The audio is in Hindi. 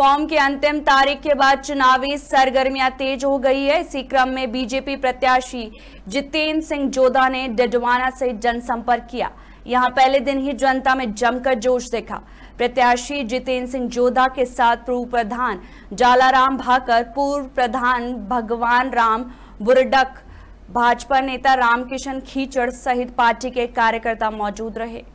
फॉर्म की अंतिम तारीख के बाद चुनावी सरगर्मियां तेज हो गई है इसी क्रम में बीजेपी प्रत्याशी जितेंद्र सिंह जोधा ने डडवाना से जनसंपर्क किया यहां पहले दिन ही जनता में जमकर जोश देखा प्रत्याशी जितेंद्र सिंह जोधा के साथ पूर्व प्रधान जालाराम भाकर पूर्व प्रधान भगवान राम बुरडक भाजपा नेता रामकिशन खीचड़ सहित पार्टी के कार्यकर्ता मौजूद रहे